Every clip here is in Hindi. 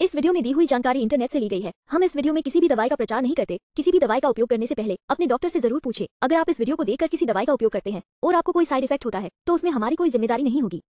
इस वीडियो में दी हुई जानकारी इंटरनेट से ली गई है हम इस वीडियो में किसी भी दवाई का प्रचार नहीं करते किसी भी दवाई का उपयोग करने से पहले अपने डॉक्टर से जरूर पूछे अगर आप इस वीडियो को देखकर किसी दवाई का उपयोग करते हैं और आपको कोई साइड इफेक्ट होता है तो उसमें हमारी कोई जिम्मेदारी नहीं होगी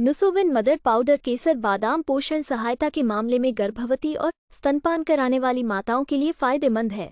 नुसोविन मदर पाउडर केसर बादाम पोषण सहायता के मामले में गर्भवती और स्तनपान कराने वाली माताओं के लिए फायदेमंद है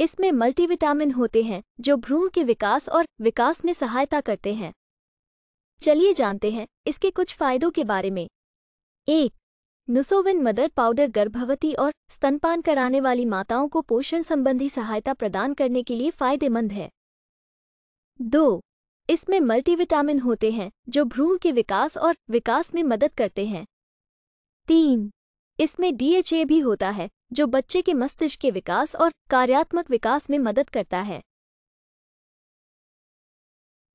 इसमें मल्टीविटामिन होते हैं जो भ्रूण के विकास और विकास में सहायता करते हैं चलिए जानते हैं इसके कुछ फायदों के बारे में एक नुसोविन मदर पाउडर गर्भवती और स्तनपान कराने वाली माताओं को पोषण संबंधी सहायता प्रदान करने के लिए फायदेमंद है दो इसमें मल्टीविटामिन होते हैं जो भ्रूण के विकास और विकास में मदद करते हैं तीन इसमें डीएचए भी होता है जो बच्चे के मस्तिष्क के विकास और कार्यात्मक विकास में मदद करता है